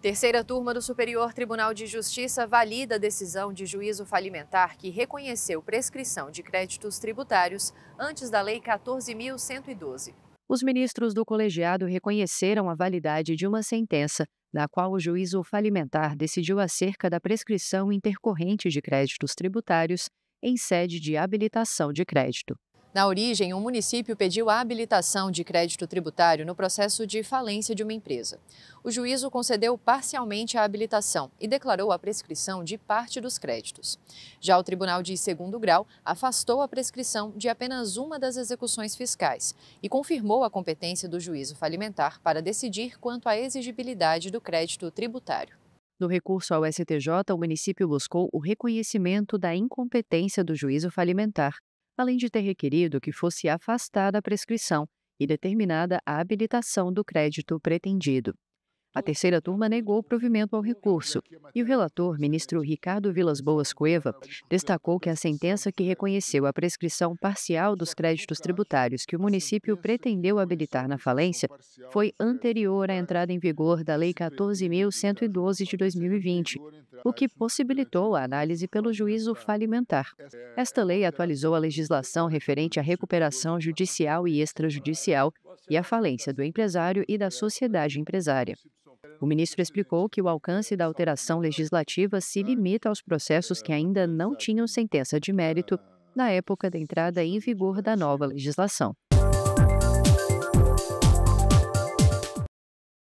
Terceira turma do Superior Tribunal de Justiça valida a decisão de juízo falimentar que reconheceu prescrição de créditos tributários antes da Lei 14.112. Os ministros do colegiado reconheceram a validade de uma sentença, na qual o juízo falimentar decidiu acerca da prescrição intercorrente de créditos tributários em sede de habilitação de crédito. Na origem, um município pediu a habilitação de crédito tributário no processo de falência de uma empresa. O juízo concedeu parcialmente a habilitação e declarou a prescrição de parte dos créditos. Já o Tribunal de Segundo Grau afastou a prescrição de apenas uma das execuções fiscais e confirmou a competência do juízo falimentar para decidir quanto à exigibilidade do crédito tributário. No recurso ao STJ, o município buscou o reconhecimento da incompetência do juízo falimentar além de ter requerido que fosse afastada a prescrição e determinada a habilitação do crédito pretendido. A terceira turma negou o provimento ao recurso, e o relator, ministro Ricardo Vilas Boas Cueva, destacou que a sentença que reconheceu a prescrição parcial dos créditos tributários que o município pretendeu habilitar na falência foi anterior à entrada em vigor da Lei 14.112 de 2020, o que possibilitou a análise pelo juízo falimentar. É Esta lei atualizou a legislação referente à recuperação judicial e extrajudicial e à falência do empresário e da sociedade né? empresária. O ministro explicou que o alcance da alteração legislativa se limita aos processos que ainda não tinham sentença de mérito na época da entrada em vigor da nova é legislação.